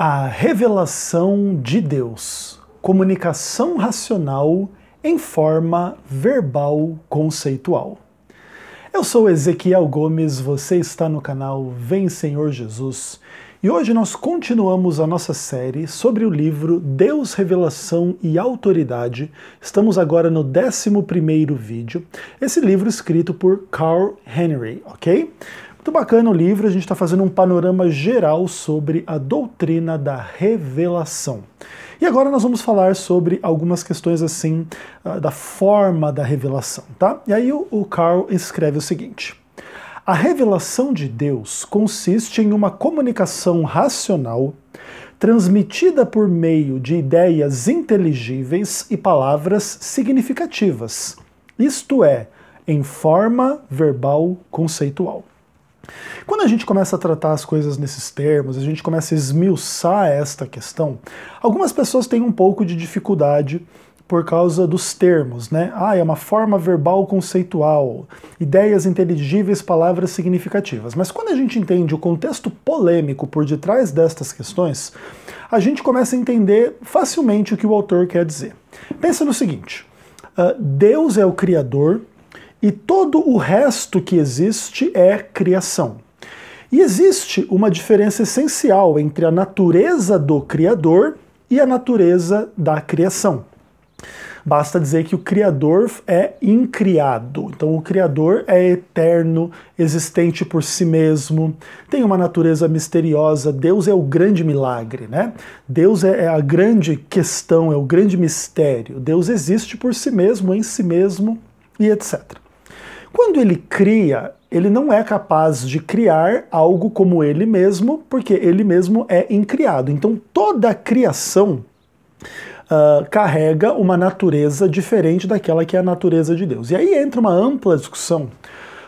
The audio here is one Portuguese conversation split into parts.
A revelação de Deus. Comunicação racional em forma verbal conceitual. Eu sou Ezequiel Gomes, você está no canal Vem Senhor Jesus e hoje nós continuamos a nossa série sobre o livro Deus, Revelação e Autoridade. Estamos agora no 11 vídeo, esse livro escrito por Carl Henry, ok? Muito bacana o livro, a gente está fazendo um panorama geral sobre a doutrina da revelação. E agora nós vamos falar sobre algumas questões assim ah, da forma da revelação, tá? E aí o Carl escreve o seguinte: a revelação de Deus consiste em uma comunicação racional transmitida por meio de ideias inteligíveis e palavras significativas, isto é, em forma verbal conceitual. Quando a gente começa a tratar as coisas nesses termos, a gente começa a esmiuçar esta questão, algumas pessoas têm um pouco de dificuldade por causa dos termos, né? Ah, é uma forma verbal conceitual, ideias inteligíveis, palavras significativas. Mas quando a gente entende o contexto polêmico por detrás destas questões, a gente começa a entender facilmente o que o autor quer dizer. Pensa no seguinte: ah, Deus é o Criador e todo o resto que existe é criação. E existe uma diferença essencial entre a natureza do Criador e a natureza da criação. Basta dizer que o Criador é incriado. Então, o Criador é eterno, existente por si mesmo, tem uma natureza misteriosa. Deus é o grande milagre, né? Deus é, é a grande questão, é o grande mistério. Deus existe por si mesmo, em si mesmo e etc. Quando ele cria, ele não é capaz de criar algo como ele mesmo, porque ele mesmo é incriado. Então toda criação Uh, carrega uma natureza diferente daquela que é a natureza de Deus. E aí entra uma ampla discussão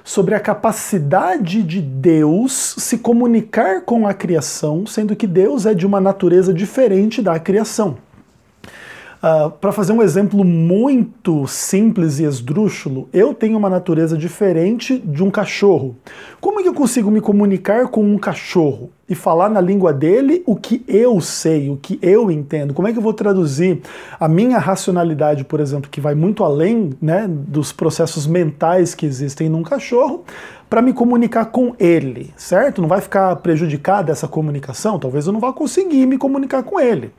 sobre a capacidade de Deus se comunicar com a criação, sendo que Deus é de uma natureza diferente da criação. Ah, para fazer um exemplo muito simples e esdrúxulo, eu tenho uma natureza diferente de um cachorro. Como é que eu consigo me comunicar com um cachorro e falar na língua dele o que eu sei, o que eu entendo? Como é que eu vou traduzir a minha racionalidade, por exemplo, que vai muito além né, dos processos mentais que existem num cachorro, para me comunicar com ele, certo? Não vai ficar prejudicada essa comunicação? Talvez eu não vá conseguir me comunicar com ele.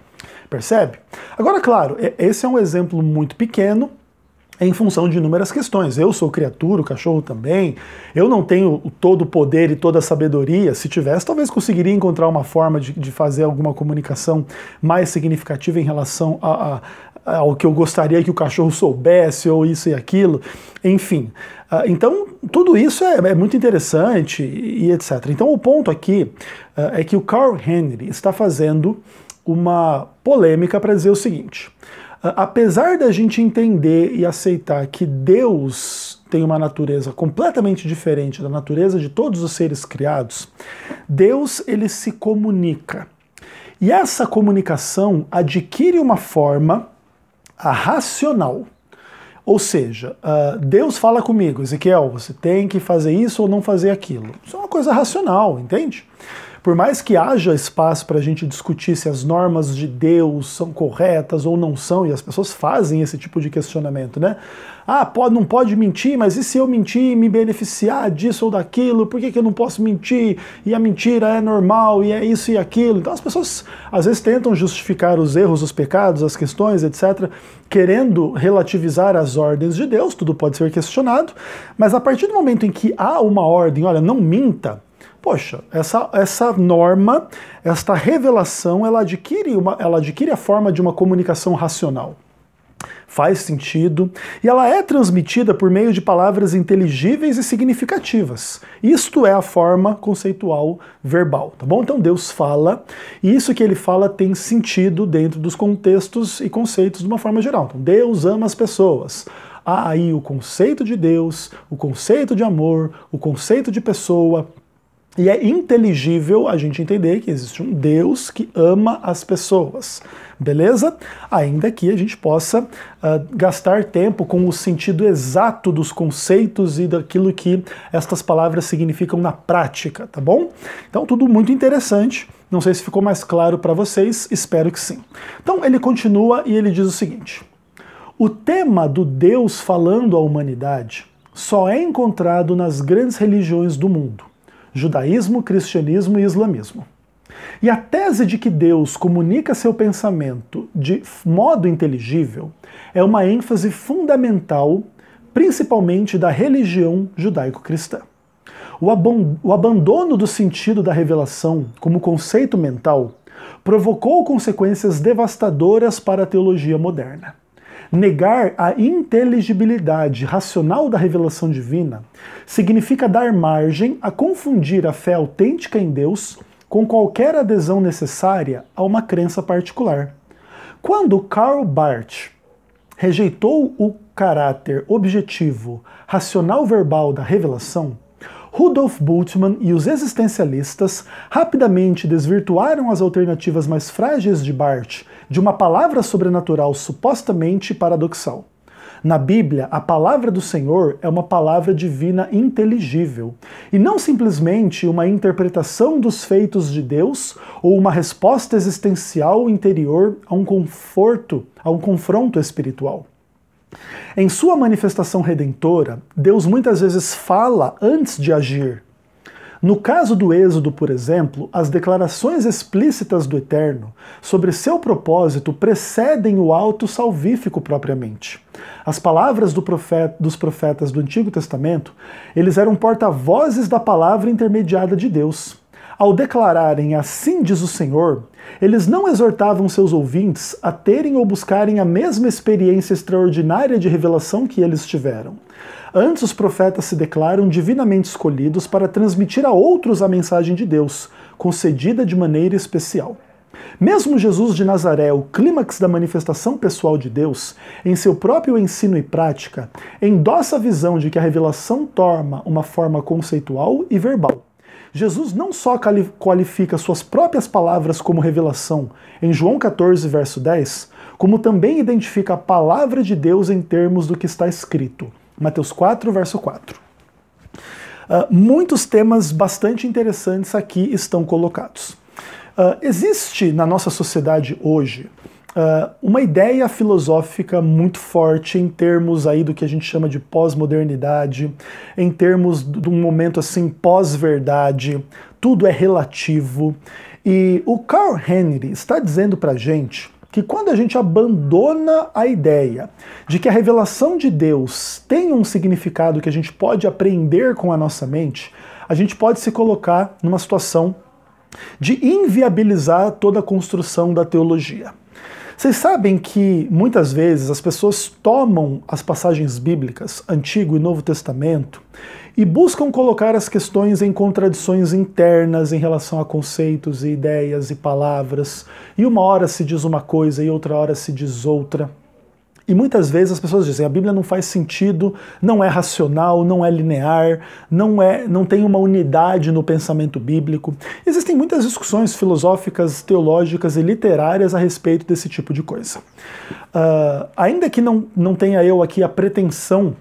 Percebe? Agora, claro, esse é um exemplo muito pequeno em função de inúmeras questões. Eu sou criatura, o cachorro também. Eu não tenho todo o poder e toda a sabedoria. Se tivesse, talvez conseguiria encontrar uma forma de, de fazer alguma comunicação mais significativa em relação a, a ao que eu gostaria que o cachorro soubesse, ou isso e aquilo, enfim. Ah, então, tudo isso é, é muito interessante e etc. Então, o ponto aqui ah, é que o Carl Henry está fazendo uma polêmica para dizer o seguinte: apesar da gente entender e aceitar que Deus tem uma natureza completamente diferente da natureza de todos os seres criados, Deus ele se comunica. E essa comunicação adquire uma forma racional. Ou seja, Deus fala comigo, Ezequiel, você tem que fazer isso ou não fazer aquilo. Isso é uma coisa racional, entende? Por mais que haja espaço para a gente discutir se as normas de Deus são corretas ou não são, e as pessoas fazem esse tipo de questionamento, né? Ah, pode, não pode mentir, mas e se eu mentir e me beneficiar disso ou daquilo? Por que, que eu não posso mentir? E a mentira é normal, e é isso e aquilo. Então as pessoas às vezes tentam justificar os erros, os pecados, as questões, etc., querendo relativizar as ordens de Deus, tudo pode ser questionado, mas a partir do momento em que há uma ordem, olha, não minta, Poxa, essa, essa norma, esta revelação, ela adquire, uma, ela adquire a forma de uma comunicação racional faz sentido, e ela é transmitida por meio de palavras inteligíveis e significativas. Isto é a forma conceitual verbal, tá bom? Então Deus fala, e isso que ele fala tem sentido dentro dos contextos e conceitos de uma forma geral. Então Deus ama as pessoas. Há aí o conceito de Deus, o conceito de amor, o conceito de pessoa, e é inteligível a gente entender que existe um Deus que ama as pessoas, beleza? Ainda que a gente possa uh, gastar tempo com o sentido exato dos conceitos e daquilo que estas palavras significam na prática, tá bom? Então, tudo muito interessante. Não sei se ficou mais claro para vocês, espero que sim. Então, ele continua e ele diz o seguinte: O tema do Deus falando à humanidade só é encontrado nas grandes religiões do mundo judaísmo, cristianismo e islamismo. E a tese de que Deus comunica seu pensamento de modo inteligível é uma ênfase fundamental, principalmente da religião judaico-cristã. O, abandono do sentido da revelação como conceito mental provocou consequências devastadoras para a teologia moderna. Negar a inteligibilidade racional da revelação divina significa dar margem a confundir a fé autêntica em Deus com qualquer adesão necessária a uma crença particular. Quando Karl Barth rejeitou o caráter objetivo, racional verbal da revelação, Rudolf Bultmann e os existencialistas rapidamente desvirtuaram as alternativas mais frágeis de Barth de uma palavra sobrenatural supostamente paradoxal. Na Bíblia, a palavra do Senhor é uma palavra divina inteligível, e não simplesmente uma interpretação dos feitos de Deus ou uma resposta existencial interior a um conforto, a um confronto espiritual. Em sua manifestação redentora, Deus muitas vezes fala antes de agir. No caso do Êxodo, por exemplo, as declarações explícitas do Eterno sobre seu propósito precedem o auto salvífico propriamente. As palavras do profeta, dos profetas do Antigo Testamento, eles eram porta-vozes da palavra intermediada de Deus. Ao declararem assim diz o Senhor, eles não exortavam seus ouvintes a terem ou buscarem a mesma experiência extraordinária de revelação que eles tiveram. Antes, os profetas se declaram divinamente escolhidos para transmitir a outros a mensagem de Deus, concedida de maneira especial. Mesmo Jesus de Nazaré, o clímax da manifestação pessoal de Deus, em seu próprio ensino e prática, endossa a visão de que a revelação torna uma forma conceitual e verbal. Jesus não só qualifica suas próprias palavras como revelação em João 14, verso 10, como também identifica a palavra de Deus em termos do que está escrito. Mateus 4, verso 4. Uh, ah, muitos temas bastante interessantes aqui estão colocados. Uh, existe na nossa sociedade hoje uh, uma ideia filosófica muito forte em termos aí do que a gente chama de pós-modernidade, em termos de um momento assim pós-verdade, tudo é relativo. E o Carl Henry está dizendo para gente que quando a gente abandona a ideia de que a revelação de Deus tem um significado que a gente pode aprender com a nossa mente, a gente pode se colocar numa situação de inviabilizar toda a construção da teologia. Vocês sabem que muitas vezes as pessoas tomam as passagens bíblicas, Antigo e Novo Testamento, e buscam colocar as questões em contradições internas em relação a conceitos e ideias e palavras, e uma hora se diz uma coisa e outra hora se diz outra. E muitas vezes as pessoas dizem: a Bíblia não faz sentido, não é racional, não é linear, não é, não tem uma unidade no pensamento bíblico. Existem muitas discussões filosóficas, teológicas e literárias a respeito desse tipo de coisa. Uh, ainda que não, não tenha eu aqui a pretensão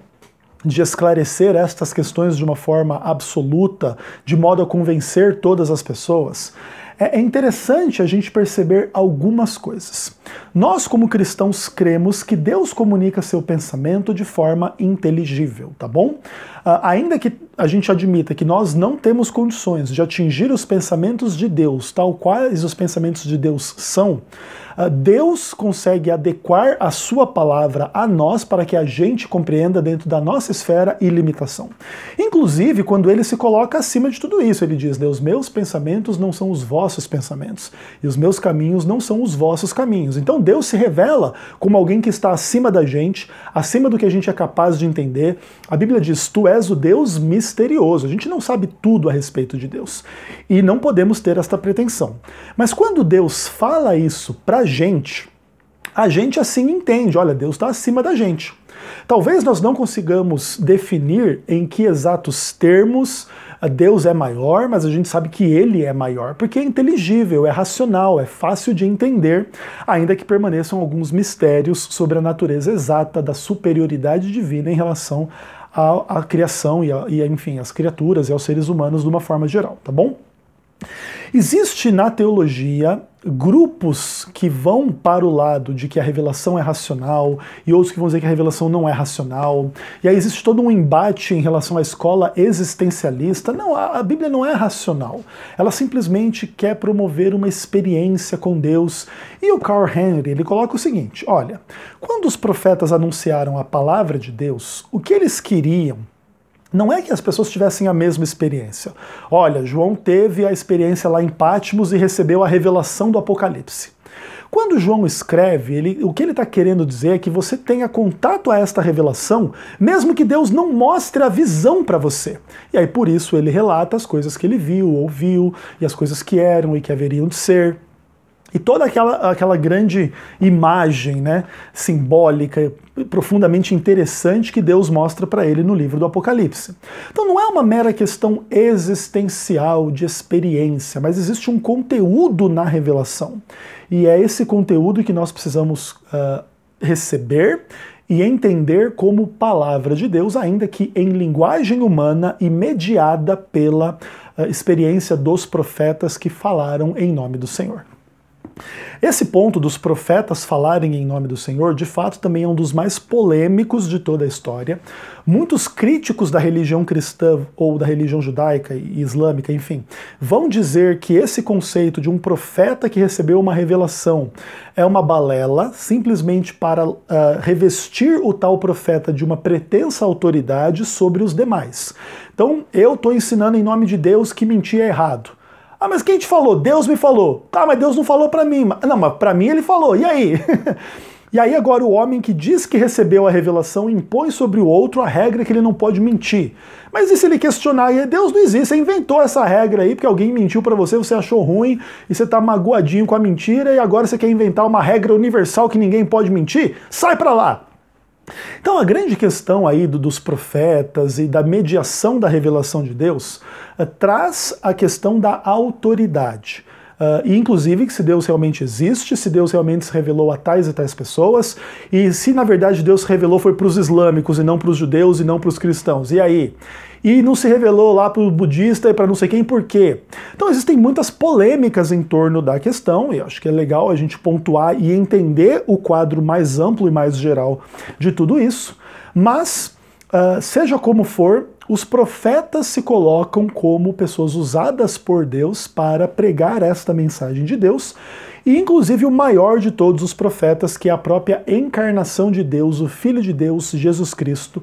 de esclarecer estas questões de uma forma absoluta, de modo a convencer todas as pessoas, é, é interessante a gente perceber algumas coisas. Nós, como cristãos, cremos que Deus comunica seu pensamento de forma inteligível, tá bom? Ah, ainda que a gente admita que nós não temos condições de atingir os pensamentos de Deus, tal quais os pensamentos de Deus são, ah, Deus consegue adequar a sua palavra a nós para que a gente compreenda dentro da nossa esfera e limitação. Inclusive, quando ele se coloca acima de tudo isso, ele diz: Deus, meus pensamentos não são os vossos pensamentos, e os meus caminhos não são os vossos caminhos. Então Deus se revela como alguém que está acima da gente, acima do que a gente é capaz de entender. A Bíblia diz: Tu és o Deus mistério misterioso. A gente não sabe tudo a respeito de Deus. E não podemos ter esta pretensão. Mas quando Deus fala isso a gente, a gente assim entende, olha, Deus está acima da gente. Talvez nós não consigamos definir em que exatos termos ah, Deus é maior, mas a gente sabe que ele é maior, porque é inteligível, é racional, é fácil de entender, ainda que permaneçam alguns mistérios sobre a natureza exata da superioridade divina em relação à, criação e, a, e, enfim, às criaturas e aos seres humanos de uma forma geral, tá bom? Existe na teologia grupos que vão para o lado de que a revelação é racional e outros que vão dizer que a revelação não é racional. E aí existe todo um embate em relação à escola existencialista. Não, a Bíblia não é racional. Ela simplesmente quer promover uma experiência com Deus. E o Carl Henry, ele coloca o seguinte, olha, quando os profetas anunciaram a palavra de Deus, o que eles queriam não é que as pessoas tivessem a mesma experiência. Olha, João teve a experiência lá em Patmos e recebeu a revelação do Apocalipse. Quando João escreve, ele, o que ele está querendo dizer é que você tenha contato a esta revelação, mesmo que Deus não mostre a visão para você. E aí por isso ele relata as coisas que ele viu, ouviu e as coisas que eram e que haveriam de ser. E toda aquela, aquela grande imagem né, simbólica, profundamente interessante que Deus mostra para ele no livro do Apocalipse. Então não é uma mera questão existencial de experiência, mas existe um conteúdo na revelação. E é esse conteúdo que nós precisamos uh, receber e entender como palavra de Deus, ainda que em linguagem humana e mediada pela uh, experiência dos profetas que falaram em nome do Senhor. Esse ponto dos profetas falarem em nome do Senhor, de fato, também é um dos mais polêmicos de toda a história. Muitos críticos da religião cristã ou da religião judaica e islâmica, enfim, vão dizer que esse conceito de um profeta que recebeu uma revelação é uma balela, simplesmente para uh, revestir o tal profeta de uma pretensa autoridade sobre os demais. Então, eu estou ensinando em nome de Deus que mentir é errado. Ah, mas quem te falou? Deus me falou. Tá, mas Deus não falou para mim. Não, mas para mim ele falou. E aí? E aí agora o homem que diz que recebeu a revelação impõe sobre o outro a regra que ele não pode mentir. Mas e se ele questionar? E Deus não existe, você inventou essa regra aí porque alguém mentiu para você, você achou ruim e você tá magoadinho com a mentira e agora você quer inventar uma regra universal que ninguém pode mentir? Sai para lá! Então a grande questão aí do, dos profetas e da mediação da revelação de Deus eh, traz a questão da autoridade. Uh, e inclusive que se Deus realmente existe, se Deus realmente se revelou a tais e tais pessoas, e se na verdade Deus se revelou foi para os islâmicos e não para os judeus e não para os cristãos. E aí? E não se revelou lá para o budista e para não sei quem por quê. Então existem muitas polêmicas em torno da questão, e acho que é legal a gente pontuar e entender o quadro mais amplo e mais geral de tudo isso. Mas, uh, seja como for, os profetas se colocam como pessoas usadas por Deus para pregar esta mensagem de Deus, e inclusive o maior de todos os profetas, que é a própria encarnação de Deus, o Filho de Deus, Jesus Cristo,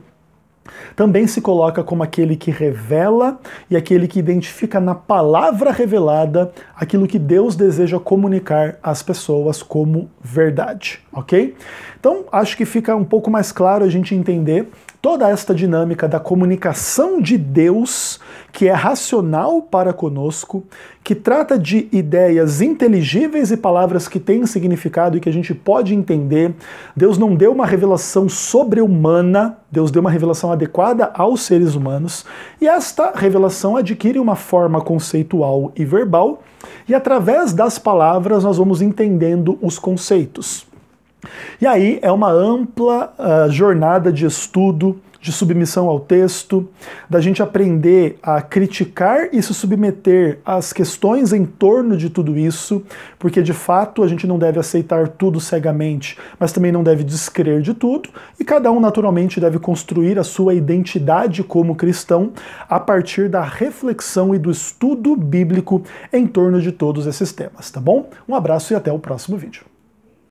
também se coloca como aquele que revela e aquele que identifica na palavra revelada aquilo que Deus deseja comunicar às pessoas como verdade, ok? Então acho que fica um pouco mais claro a gente entender toda esta dinâmica da comunicação de Deus, que é racional para conosco, que trata de ideias inteligíveis e palavras que têm significado e que a gente pode entender. Deus não deu uma revelação sobre-humana, Deus deu uma revelação adequada aos seres humanos, e esta revelação adquire uma forma conceitual e verbal, e através das palavras nós vamos entendendo os conceitos. E aí é uma ampla uh, jornada de estudo, de submissão ao texto, da gente aprender a criticar e se submeter às questões em torno de tudo isso, porque de fato a gente não deve aceitar tudo cegamente, mas também não deve descrer de tudo, e cada um naturalmente deve construir a sua identidade como cristão a partir da reflexão e do estudo bíblico em torno de todos esses temas, tá bom? Um abraço e até o próximo vídeo.